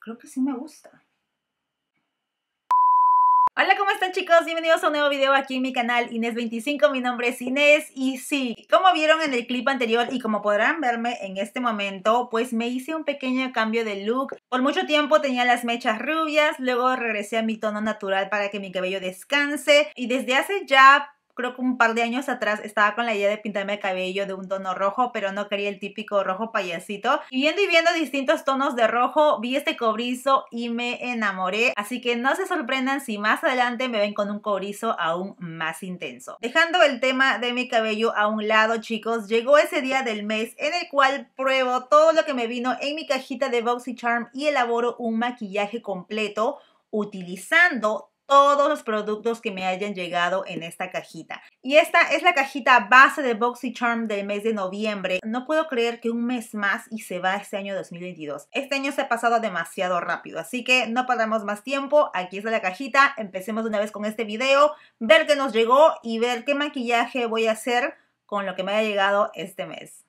creo que sí me gusta. Hola, ¿cómo están chicos? Bienvenidos a un nuevo video aquí en mi canal Inés25, mi nombre es Inés y sí, como vieron en el clip anterior y como podrán verme en este momento, pues me hice un pequeño cambio de look. Por mucho tiempo tenía las mechas rubias, luego regresé a mi tono natural para que mi cabello descanse y desde hace ya creo que un par de años atrás estaba con la idea de pintarme el cabello de un tono rojo, pero no quería el típico rojo payasito. Y viendo y viendo distintos tonos de rojo, vi este cobrizo y me enamoré. Así que no se sorprendan si más adelante me ven con un cobrizo aún más intenso. Dejando el tema de mi cabello a un lado, chicos, llegó ese día del mes en el cual pruebo todo lo que me vino en mi cajita de BoxyCharm y elaboro un maquillaje completo utilizando todos los productos que me hayan llegado en esta cajita. Y esta es la cajita base de BoxyCharm del mes de noviembre. No puedo creer que un mes más y se va este año 2022. Este año se ha pasado demasiado rápido, así que no perdamos más tiempo. Aquí está la cajita. Empecemos de una vez con este video, ver qué nos llegó y ver qué maquillaje voy a hacer con lo que me haya llegado este mes.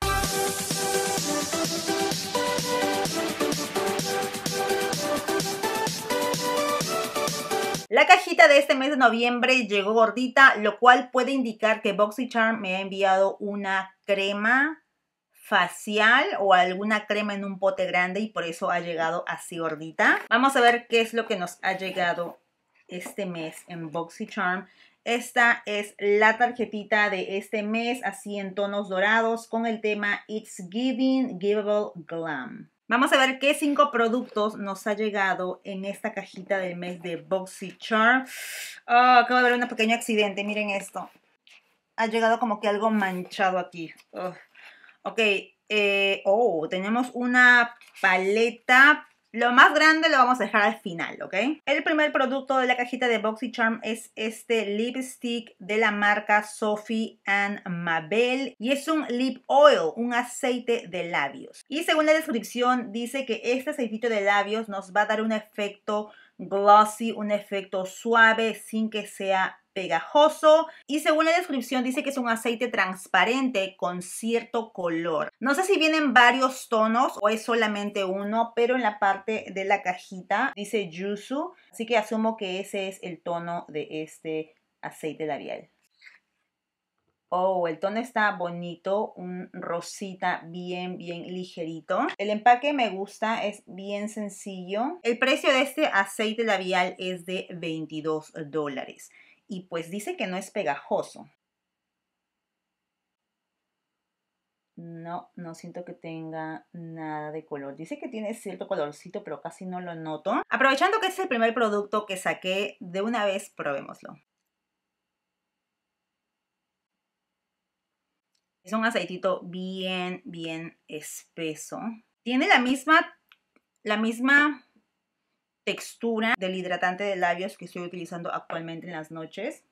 La cajita de este mes de noviembre llegó gordita, lo cual puede indicar que BoxyCharm me ha enviado una crema facial o alguna crema en un pote grande y por eso ha llegado así gordita. Vamos a ver qué es lo que nos ha llegado este mes en BoxyCharm. Esta es la tarjetita de este mes, así en tonos dorados, con el tema It's Giving Giveable Glam. Vamos a ver qué cinco productos nos ha llegado en esta cajita del mes de BoxyCharm. Oh, acabo de ver un pequeño accidente, miren esto. Ha llegado como que algo manchado aquí. Oh, ok, eh, oh, tenemos una paleta lo más grande lo vamos a dejar al final, ¿ok? El primer producto de la cajita de BoxyCharm es este lipstick de la marca Sophie and Mabel y es un lip oil, un aceite de labios. Y según la descripción dice que este aceite de labios nos va a dar un efecto glossy, un efecto suave sin que sea pegajoso y según la descripción dice que es un aceite transparente con cierto color. No sé si vienen varios tonos o es solamente uno, pero en la parte de la cajita dice yuzu, así que asumo que ese es el tono de este aceite labial. Oh, el tono está bonito, un rosita bien, bien ligerito. El empaque me gusta, es bien sencillo. El precio de este aceite labial es de 22 dólares y pues dice que no es pegajoso. No, no siento que tenga nada de color. Dice que tiene cierto colorcito, pero casi no lo noto. Aprovechando que este es el primer producto que saqué, de una vez probémoslo. Es un aceitito bien, bien espeso. Tiene la misma, la misma textura del hidratante de labios que estoy utilizando actualmente en las noches.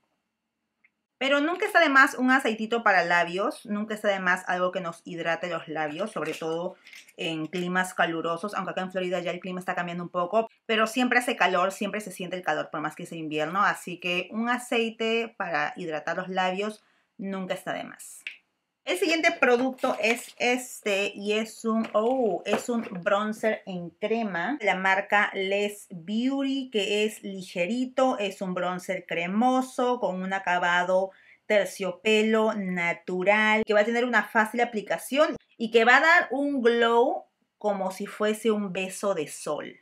Pero nunca está de más un aceitito para labios, nunca está de más algo que nos hidrate los labios, sobre todo en climas calurosos, aunque acá en Florida ya el clima está cambiando un poco, pero siempre hace calor, siempre se siente el calor por más que sea invierno, así que un aceite para hidratar los labios nunca está de más. El siguiente producto es este y es un, oh, es un bronzer en crema. La marca Les Beauty que es ligerito, es un bronzer cremoso con un acabado terciopelo natural que va a tener una fácil aplicación y que va a dar un glow como si fuese un beso de sol.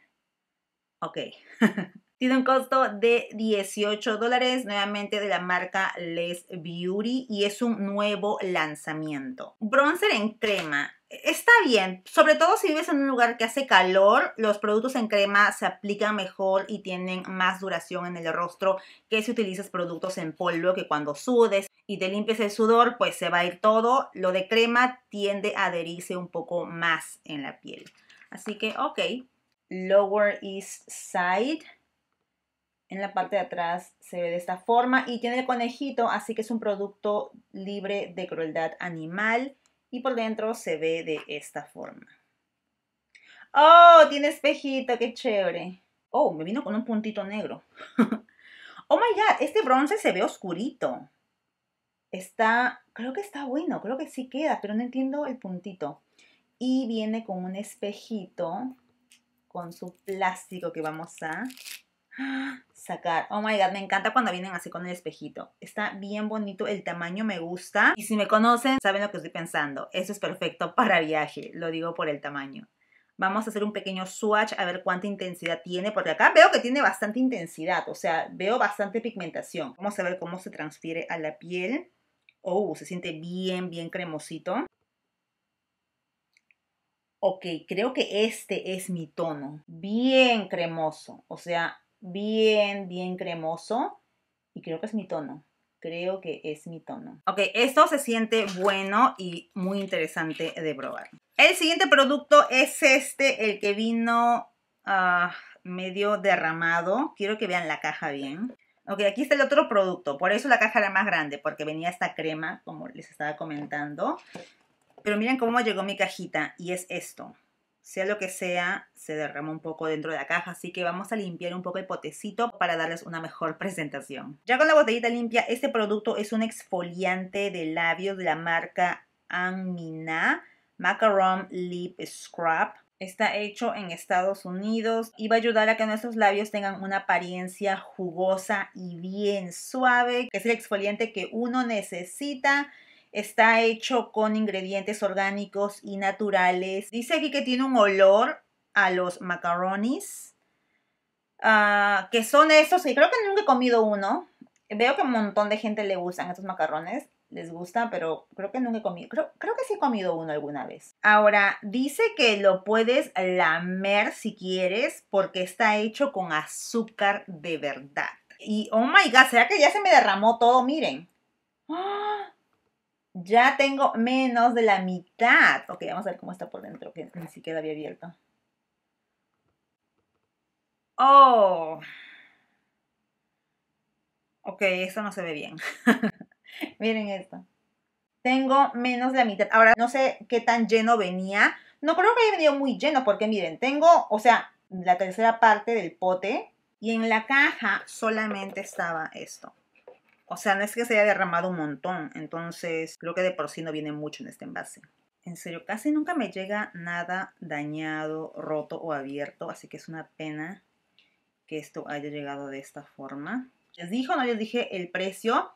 Ok. Tiene un costo de 18 dólares, nuevamente de la marca Les Beauty y es un nuevo lanzamiento. Bronzer en crema. Está bien, sobre todo si vives en un lugar que hace calor, los productos en crema se aplican mejor y tienen más duración en el rostro que si utilizas productos en polvo que cuando sudes y te limpias el sudor, pues se va a ir todo. Lo de crema tiende a adherirse un poco más en la piel. Así que, ok. Lower East Side en la parte de atrás se ve de esta forma y tiene el conejito, así que es un producto libre de crueldad animal y por dentro se ve de esta forma. ¡Oh! Tiene espejito, qué chévere. Oh, me vino con un puntito negro. oh my god, este bronce se ve oscurito. Está, creo que está bueno, creo que sí queda, pero no entiendo el puntito. Y viene con un espejito con su plástico que vamos a sacar. Oh my god, me encanta cuando vienen así con el espejito. Está bien bonito, el tamaño me gusta. Y si me conocen, saben lo que estoy pensando. Eso es perfecto para viaje, lo digo por el tamaño. Vamos a hacer un pequeño swatch a ver cuánta intensidad tiene, porque acá veo que tiene bastante intensidad, o sea, veo bastante pigmentación. Vamos a ver cómo se transfiere a la piel. Oh, se siente bien, bien cremosito. Ok, creo que este es mi tono. Bien cremoso. O sea, bien, bien cremoso. Y creo que es mi tono. Creo que es mi tono. Ok, esto se siente bueno y muy interesante de probar. El siguiente producto es este, el que vino ah, medio derramado. Quiero que vean la caja bien. Ok, aquí está el otro producto. Por eso la caja era más grande, porque venía esta crema, como les estaba comentando. Pero miren cómo llegó mi cajita y es esto sea lo que sea, se derrama un poco dentro de la caja, así que vamos a limpiar un poco el potecito para darles una mejor presentación. Ya con la botellita limpia, este producto es un exfoliante de labios de la marca Amina Macaron Lip Scrub. Está hecho en Estados Unidos y va a ayudar a que nuestros labios tengan una apariencia jugosa y bien suave, es el exfoliante que uno necesita Está hecho con ingredientes orgánicos y naturales. Dice aquí que tiene un olor a los macarrones. Ah, que son estos. Y creo que nunca he comido uno. Veo que un montón de gente le gustan estos macarrones, les gusta, pero creo que nunca he comido, creo, que sí he comido uno alguna vez. Ahora, dice que lo puedes lamer si quieres, porque está hecho con azúcar de verdad. Y oh my god, ¿será que ya se me derramó todo? Miren. ¡Ah! Ya tengo menos de la mitad. Ok, vamos a ver cómo está por dentro, que ni siquiera había abierto. Oh. Ok, esto no se ve bien. Miren esto. Tengo menos de la mitad. Ahora, no sé qué tan lleno venía. No creo que haya venido muy lleno, porque miren, tengo, o sea, la tercera parte del pote y en la caja solamente estaba esto. O sea, no es que se haya derramado un montón, entonces creo que de por sí no viene mucho en este envase. En serio, casi nunca me llega nada dañado, roto o abierto, así que es una pena que esto haya llegado de esta forma. Les dijo, no les dije el precio.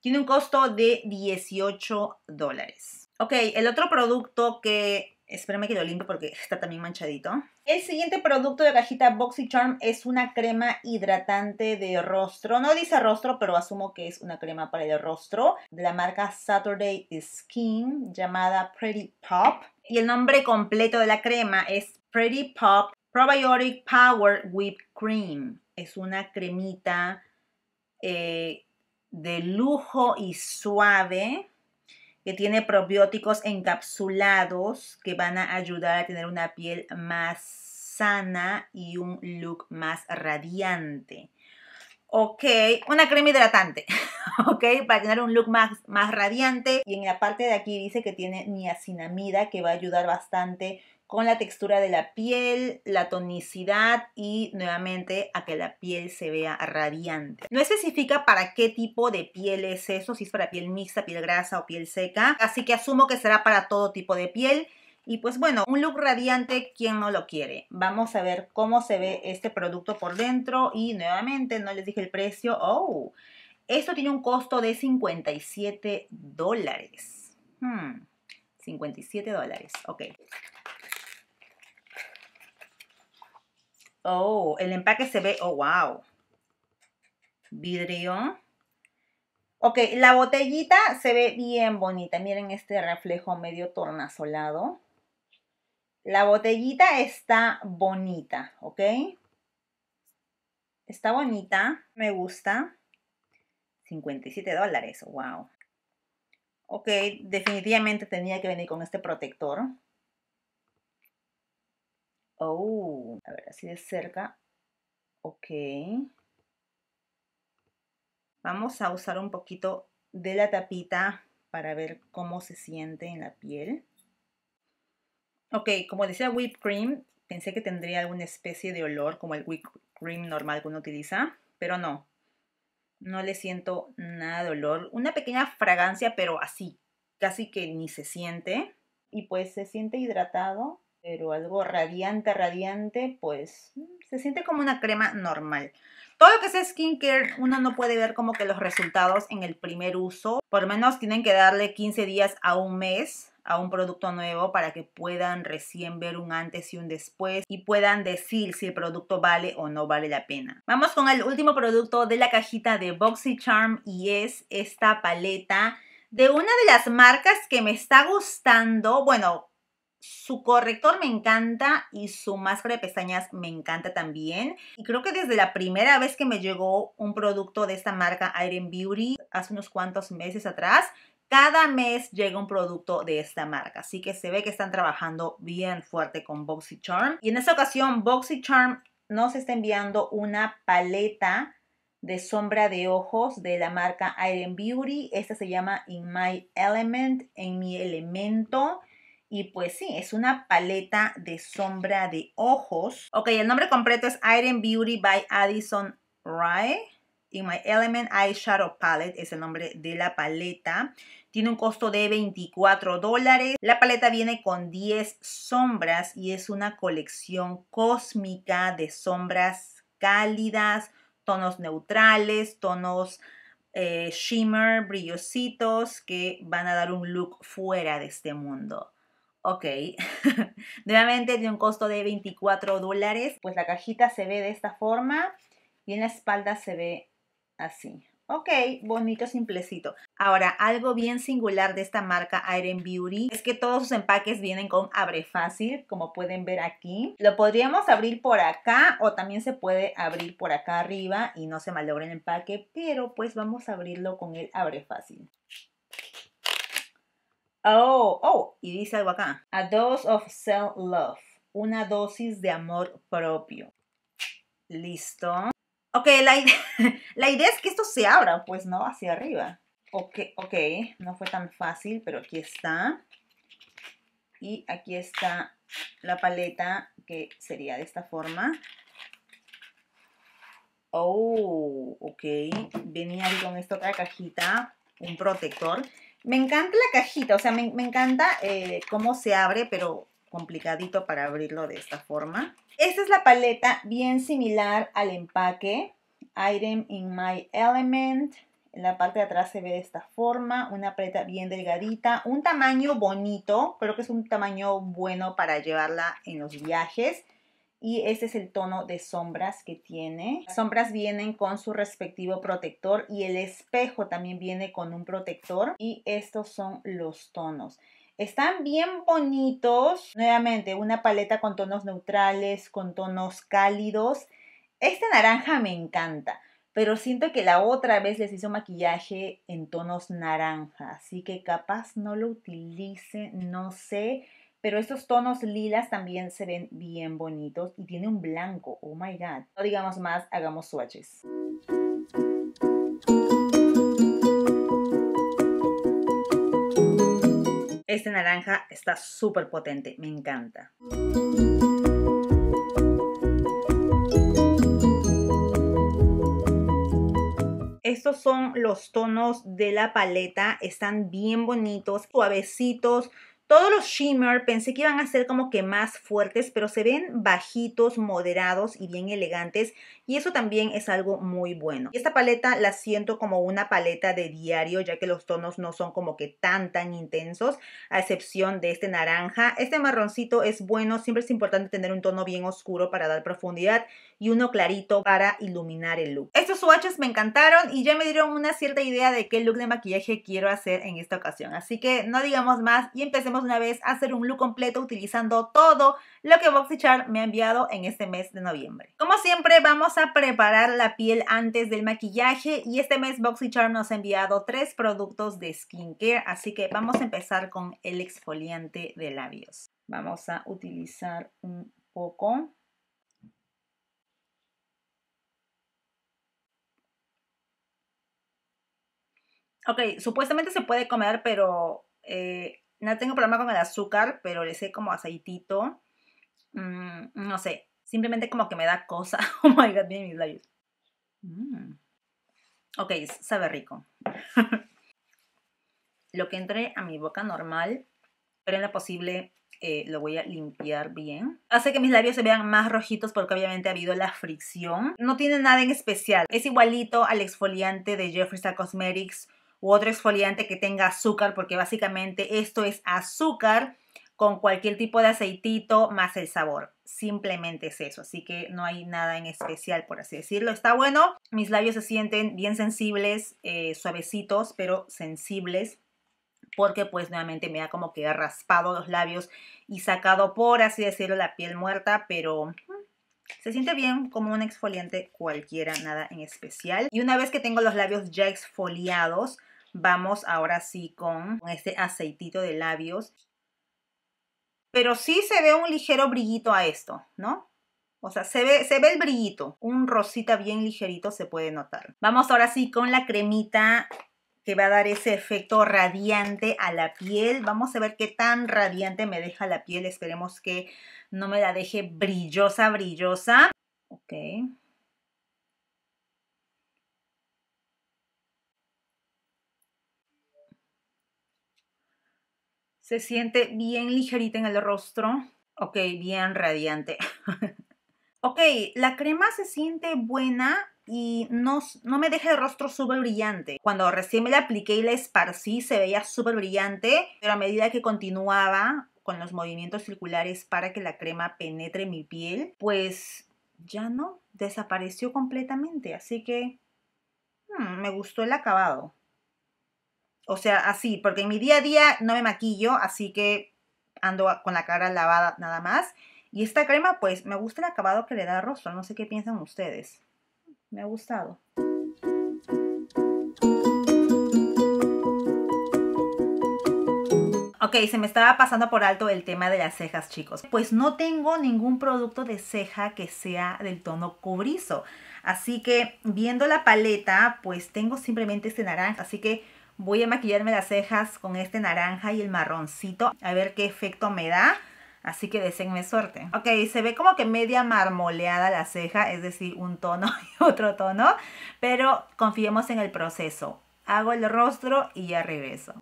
Tiene un costo de 18 dólares. Ok, el otro producto que Espérame que lo limpo porque está también manchadito. El siguiente producto de cajita BoxyCharm es una crema hidratante de rostro. No dice rostro, pero asumo que es una crema para el rostro. De la marca Saturday Skin, llamada Pretty Pop. Y el nombre completo de la crema es Pretty Pop Probiotic Power Whip Cream. Es una cremita eh, de lujo y suave que tiene probióticos encapsulados que van a ayudar a tener una piel más sana y un look más radiante. Ok, una crema hidratante, ok, para tener un look más, más radiante. Y en la parte de aquí dice que tiene niacinamida que va a ayudar bastante con la textura de la piel, la tonicidad y nuevamente a que la piel se vea radiante. No especifica para qué tipo de piel es eso, si es para piel mixta, piel grasa o piel seca, así que asumo que será para todo tipo de piel. Y pues bueno, un look radiante, ¿quién no lo quiere? Vamos a ver cómo se ve este producto por dentro y nuevamente no les dije el precio. ¡Oh! Esto tiene un costo de 57 dólares. 57 hmm, dólares, ok. Oh, el empaque se ve, oh, wow. Vidrio. Ok, la botellita se ve bien bonita. Miren este reflejo medio tornasolado. La botellita está bonita, ¿ok? Está bonita, me gusta. 57 dólares, wow. Ok, definitivamente tenía que venir con este protector. Oh, a ver, así de cerca. Ok. Vamos a usar un poquito de la tapita para ver cómo se siente en la piel. Ok, como decía whipped cream, pensé que tendría alguna especie de olor como el whipped cream normal que uno utiliza, pero no. No le siento nada de olor. Una pequeña fragancia, pero así, casi que ni se siente. Y pues se siente hidratado, pero algo radiante, radiante, pues mm, se siente como una crema normal. Todo lo que sea skincare, uno no puede ver como que los resultados en el primer uso. Por lo menos tienen que darle 15 días a un mes a un producto nuevo para que puedan recién ver un antes y un después y puedan decir si el producto vale o no vale la pena. Vamos con el último producto de la cajita de BoxyCharm y es esta paleta de una de las marcas que me está gustando. Bueno, su corrector me encanta y su máscara de pestañas me encanta también. Y creo que desde la primera vez que me llegó un producto de esta marca Iron Beauty, hace unos cuantos meses atrás, cada mes llega un producto de esta marca, así que se ve que están trabajando bien fuerte con BoxyCharm. Y en esta ocasión BoxyCharm nos está enviando una paleta de sombra de ojos de la marca Iron Beauty. Esta se llama In My Element, en mi elemento. Y pues sí, es una paleta de sombra de ojos. Ok, el nombre completo es Iron Beauty by Addison Rae. Y My Element Eyeshadow Palette es el nombre de la paleta. Tiene un costo de 24 dólares. La paleta viene con 10 sombras y es una colección cósmica de sombras cálidas, tonos neutrales, tonos eh, shimmer, brillositos que van a dar un look fuera de este mundo. Ok, nuevamente de un costo de 24 dólares, pues la cajita se ve de esta forma y en la espalda se ve así. Ok, bonito, simplecito. Ahora, algo bien singular de esta marca Iron Beauty es que todos sus empaques vienen con abre fácil, como pueden ver aquí. Lo podríamos abrir por acá o también se puede abrir por acá arriba y no se malogra el empaque, pero pues vamos a abrirlo con el abre fácil. Oh, oh, y dice algo acá. A dose of self-love. Una dosis de amor propio. Listo. Ok, la, la idea es que esto se abra, pues, ¿no? Hacia arriba. Ok, ok, no fue tan fácil, pero aquí está. Y aquí está la paleta, que sería de esta forma. Oh, ok. Venía con esta otra cajita, un protector. Me encanta la cajita, o sea, me, encanta eh, cómo se abre, pero complicadito para abrirlo de esta forma. Esta es la paleta bien similar al empaque. Item in my element. En la parte de atrás se ve de esta forma, una paleta bien delgadita, un tamaño bonito, creo que es un tamaño bueno para llevarla en los viajes y ese es el tono de sombras que tiene. Las sombras vienen con su respectivo protector y el espejo también viene con un protector y estos son los tonos. Están bien bonitos. Nuevamente, una paleta con tonos neutrales, con tonos cálidos. Este naranja me encanta, pero siento que la otra vez les hizo maquillaje en tonos naranja, así que capaz no lo utilice, no sé. Pero estos tonos lilas también se ven bien bonitos y tiene un blanco, oh my god. No digamos más, hagamos swatches. Este naranja está súper potente, me encanta. Estos son los tonos de la paleta, están bien bonitos, suavecitos, todos los shimmer pensé que iban a ser como que más fuertes, pero se ven bajitos, moderados y bien elegantes. Y eso también es algo muy bueno. Y esta paleta la siento como una paleta de diario, ya que los tonos no son como que tan, tan intensos, a excepción de este naranja. Este marroncito es bueno, siempre es importante tener un tono bien oscuro para dar profundidad y uno clarito para iluminar el look. Estos swatches me encantaron y ya me dieron una cierta idea de qué look de maquillaje quiero hacer en esta ocasión. Así que no digamos más y empecemos una vez a hacer un look completo utilizando todo lo que BoxyCharm me ha enviado en este mes de noviembre. Como siempre vamos a preparar la piel antes del maquillaje y este mes BoxyCharm nos ha enviado tres productos de skincare, así que vamos a empezar con el exfoliante de labios. Vamos a utilizar un poco Ok, supuestamente se puede comer, pero eh, no tengo problema con el azúcar, pero le sé como aceitito. Mm, no sé, simplemente como que me da cosa. Oh my god, miren mis labios. Mm. Ok, sabe rico. lo que entré a mi boca normal, pero en lo posible eh, lo voy a limpiar bien. Hace que mis labios se vean más rojitos porque obviamente ha habido la fricción. No tiene nada en especial. Es igualito al exfoliante de Jeffree Star Cosmetics u otro exfoliante que tenga azúcar, porque básicamente esto es azúcar con cualquier tipo de aceitito más el sabor. Simplemente es eso, así que no hay nada en especial, por así decirlo. Está bueno, mis labios se sienten bien sensibles, eh, suavecitos, pero sensibles porque pues nuevamente me ha como que raspado los labios y sacado por así decirlo la piel muerta, pero mm, se siente bien como un exfoliante cualquiera, nada en especial. Y una vez que tengo los labios ya exfoliados, Vamos ahora sí con este aceitito de labios. Pero sí se ve un ligero brillito a esto, ¿no? O sea, se ve, se ve el brillito. Un rosita bien ligerito se puede notar. Vamos ahora sí con la cremita que va a dar ese efecto radiante a la piel. Vamos a ver qué tan radiante me deja la piel. Esperemos que no me la deje brillosa, brillosa. Ok. Se siente bien ligerita en el rostro. Ok, bien radiante. ok, la crema se siente buena y no, no me deja el rostro súper brillante. Cuando recién me la apliqué y la esparcí se veía súper brillante, pero a medida que continuaba con los movimientos circulares para que la crema penetre mi piel, pues ya no, desapareció completamente. Así que hmm, me gustó el acabado. O sea, así, porque en mi día a día no me maquillo, así que ando con la cara lavada nada más. Y esta crema, pues me gusta el acabado que le da al rostro, no sé qué piensan ustedes. Me ha gustado. Ok, se me estaba pasando por alto el tema de las cejas, chicos. Pues no tengo ningún producto de ceja que sea del tono cobrizo. Así que viendo la paleta, pues tengo simplemente este naranja. Así que Voy a maquillarme las cejas con este naranja y el marroncito, a ver qué efecto me da. Así que deseenme suerte. Ok, se ve como que media marmoleada la ceja, es decir, un tono y otro tono, pero confiemos en el proceso. Hago el rostro y ya regreso.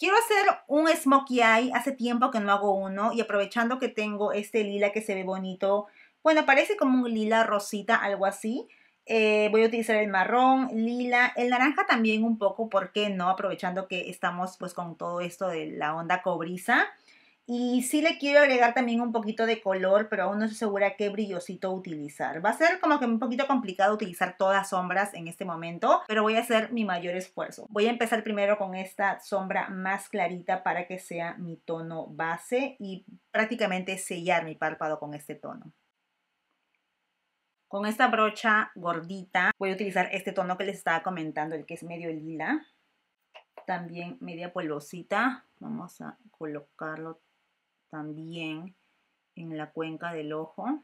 Quiero hacer un smokey eye, hace tiempo que no hago uno y aprovechando que tengo este lila que se ve bonito bueno, parece como un lila rosita, algo así. Eh, voy a utilizar el marrón, lila, el naranja también un poco, ¿por qué no? Aprovechando que estamos pues con todo esto de la onda cobriza. Y sí le quiero agregar también un poquito de color, pero aún no estoy segura qué brillosito utilizar. Va a ser como que un poquito complicado utilizar todas sombras en este momento, pero voy a hacer mi mayor esfuerzo. Voy a empezar primero con esta sombra más clarita para que sea mi tono base y prácticamente sellar mi párpado con este tono. Con esta brocha gordita voy a utilizar este tono que les estaba comentando, el que es medio lila. También media polvosita. Vamos a colocarlo también en la cuenca del ojo.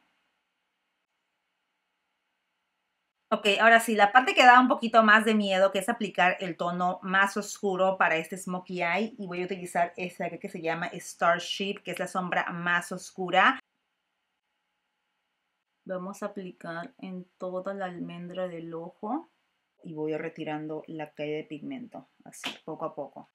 Ok, ahora sí, la parte que da un poquito más de miedo, que es aplicar el tono más oscuro para este smokey eye, y voy a utilizar esta que se llama Starship, que es la sombra más oscura. Vamos a aplicar en toda la almendra del ojo y voy retirando la caída de pigmento, así poco a poco.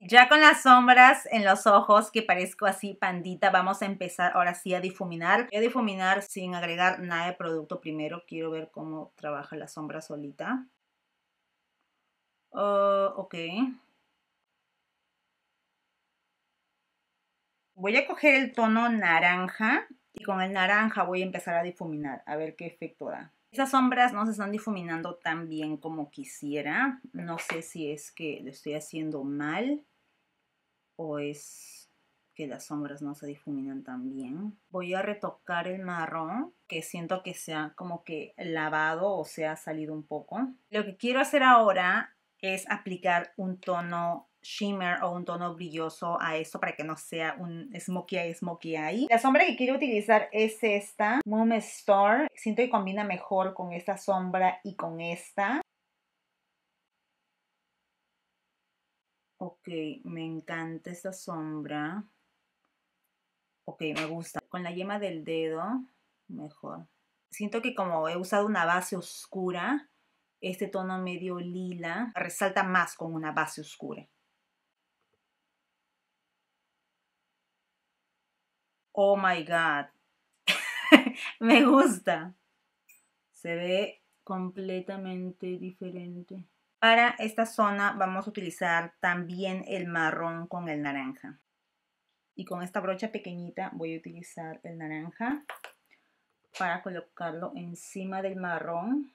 Ya con las sombras en los ojos, que parezco así pandita, vamos a empezar ahora sí a difuminar. Voy a difuminar sin agregar nada de producto primero. Quiero ver cómo trabaja la sombra solita. Oh, ok. Voy a coger el tono naranja y con el naranja voy a empezar a difuminar, a ver qué efecto da. Esas sombras no se están difuminando tan bien como quisiera. No sé si es que lo estoy haciendo mal o es que las sombras no se difuminan tan bien. Voy a retocar el marrón, que siento que se ha como que lavado o se ha salido un poco. Lo que quiero hacer ahora es aplicar un tono shimmer o un tono brilloso a esto para que no sea un smokey eye, smokey eye. La sombra que quiero utilizar es esta, Moon Star. Siento que combina mejor con esta sombra y con esta. Ok, me encanta esta sombra. Ok, me gusta. Con la yema del dedo, mejor. Siento que como he usado una base oscura, este tono medio lila resalta más con una base oscura. Oh my God. Me gusta. Se ve completamente diferente. Para esta zona vamos a utilizar también el marrón con el naranja. Y con esta brocha pequeñita voy a utilizar el naranja para colocarlo encima del marrón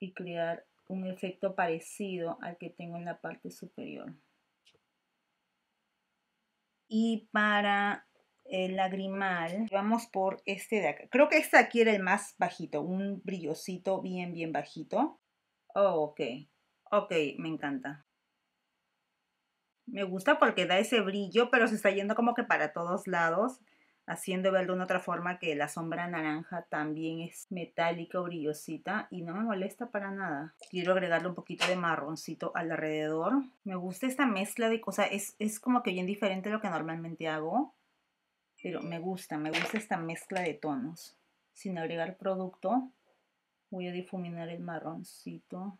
y crear un efecto parecido al que tengo en la parte superior. Y para el lagrimal, vamos por este de acá. Creo que este aquí era el más bajito, un brillocito bien, bien bajito. Oh, ok. Ok, me encanta. Me gusta porque da ese brillo, pero se está yendo como que para todos lados haciendo ver de una otra forma que la sombra naranja también es metálica, brillosita y no me molesta para nada. Quiero agregarle un poquito de marroncito alrededor. Me gusta esta mezcla de cosas, es, es como que bien diferente a lo que normalmente hago, pero me gusta, me gusta esta mezcla de tonos. Sin agregar producto, voy a difuminar el marroncito.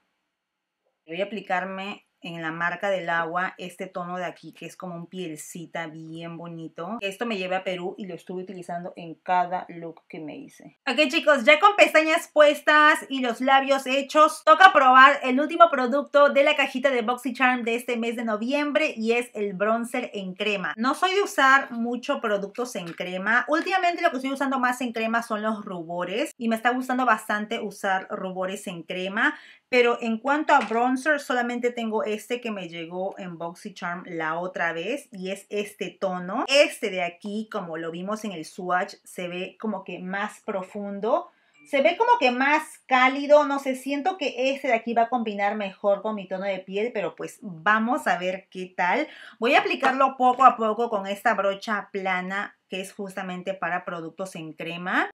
Voy a aplicarme en la marca del agua este tono de aquí que es como un pielcita bien bonito. Esto me llevé a Perú y lo estuve utilizando en cada look que me hice. Ok chicos, ya con pestañas puestas y los labios hechos, toca probar el último producto de la cajita de BoxyCharm de este mes de noviembre y es el bronzer en crema. No soy de usar mucho productos en crema. Últimamente lo que estoy usando más en crema son los rubores y me está gustando bastante usar rubores en crema. Pero en cuanto a bronzer, solamente tengo este que me llegó en BoxyCharm la otra vez y es este tono. Este de aquí, como lo vimos en el swatch, se ve como que más profundo. Se ve como que más cálido, no sé, siento que este de aquí va a combinar mejor con mi tono de piel, pero pues vamos a ver qué tal. Voy a aplicarlo poco a poco con esta brocha plana que es justamente para productos en crema.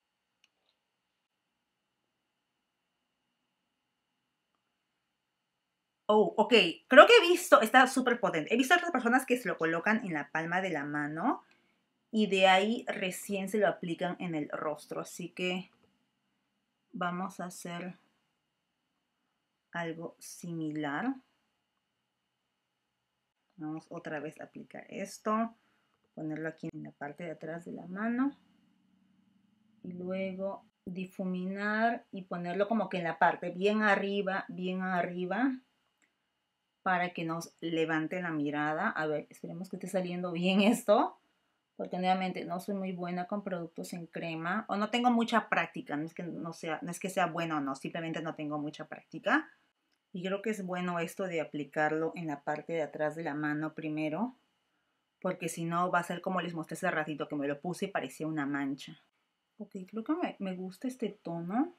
Oh, ok. Creo que he visto, está súper potente. He visto a otras personas que se lo colocan en la palma de la mano y de ahí recién se lo aplican en el rostro. Así que vamos a hacer algo similar. Vamos otra vez a aplicar esto, ponerlo aquí en la parte de atrás de la mano y luego difuminar y ponerlo como que en la parte bien arriba, bien arriba para que nos levante la mirada. A ver, esperemos que esté saliendo bien esto, porque nuevamente no soy muy buena con productos en crema o no tengo mucha práctica, no es que no sea, no es que sea bueno o no, simplemente no tengo mucha práctica. Y creo que es bueno esto de aplicarlo en la parte de atrás de la mano primero, porque si no va a ser como les mostré hace ratito que me lo puse y parecía una mancha. Ok, creo que me gusta este tono.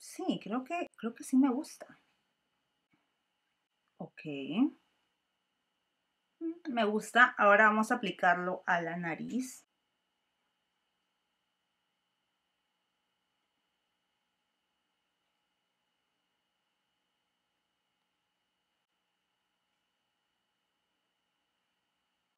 Sí, creo que, creo que sí me gusta. Ok. Mm, me gusta. Ahora vamos a aplicarlo a la nariz.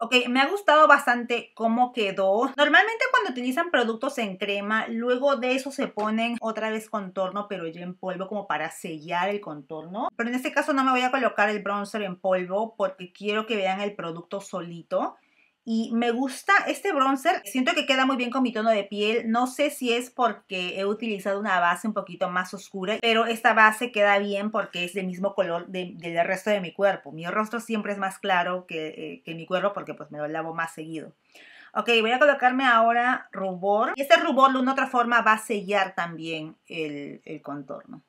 Ok, me ha gustado bastante cómo quedó. Normalmente cuando utilizan productos en crema, luego de eso se ponen otra vez contorno, pero yo en polvo como para sellar el contorno. Pero en este caso no me voy a colocar el bronzer en polvo porque quiero que vean el producto solito. Y me gusta este bronzer, siento que queda muy bien con mi tono de piel, no sé si es porque he utilizado una base un poquito más oscura, pero esta base queda bien porque es del mismo color del resto de mi cuerpo. Mi rostro siempre es más claro eh, que, mi cuerpo porque pues me lo lavo más seguido. Ok, voy a colocarme ahora rubor. Y este rubor de una otra forma va a sellar también el contorno.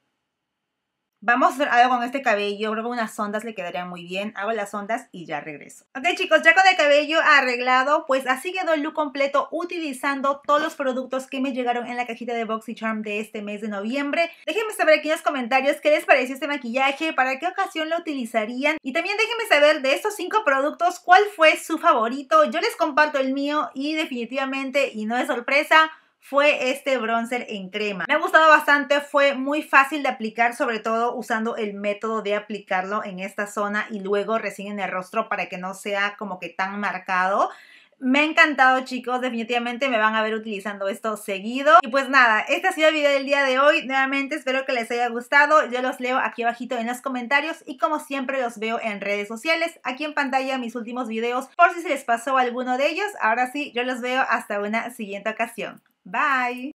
Vamos a hacer algo con este cabello, creo que unas ondas le quedarían muy bien. Hago las ondas y ya regreso. Ok chicos, ya con el cabello arreglado, pues así quedó el look completo utilizando todos los productos que me llegaron en la cajita de BoxyCharm de este mes de noviembre. Déjenme saber aquí en los comentarios qué les pareció este maquillaje, para qué ocasión lo utilizarían y también déjenme saber de estos cinco productos cuál fue su favorito. Yo les comparto el mío y definitivamente, y no es sorpresa, fue este bronzer en crema. Me ha gustado bastante, fue muy fácil de aplicar, sobre todo usando el método de aplicarlo en esta zona y luego recién en el rostro para que no sea como que tan marcado. Me ha encantado chicos, definitivamente me van a ver utilizando esto seguido. Y pues nada, este ha sido el video del día de hoy. Nuevamente espero que les haya gustado. Yo los leo aquí abajito en los comentarios y como siempre los veo en redes sociales. Aquí en pantalla mis últimos videos por si se les pasó alguno de ellos. Ahora sí, yo los veo hasta una siguiente ocasión. Bye!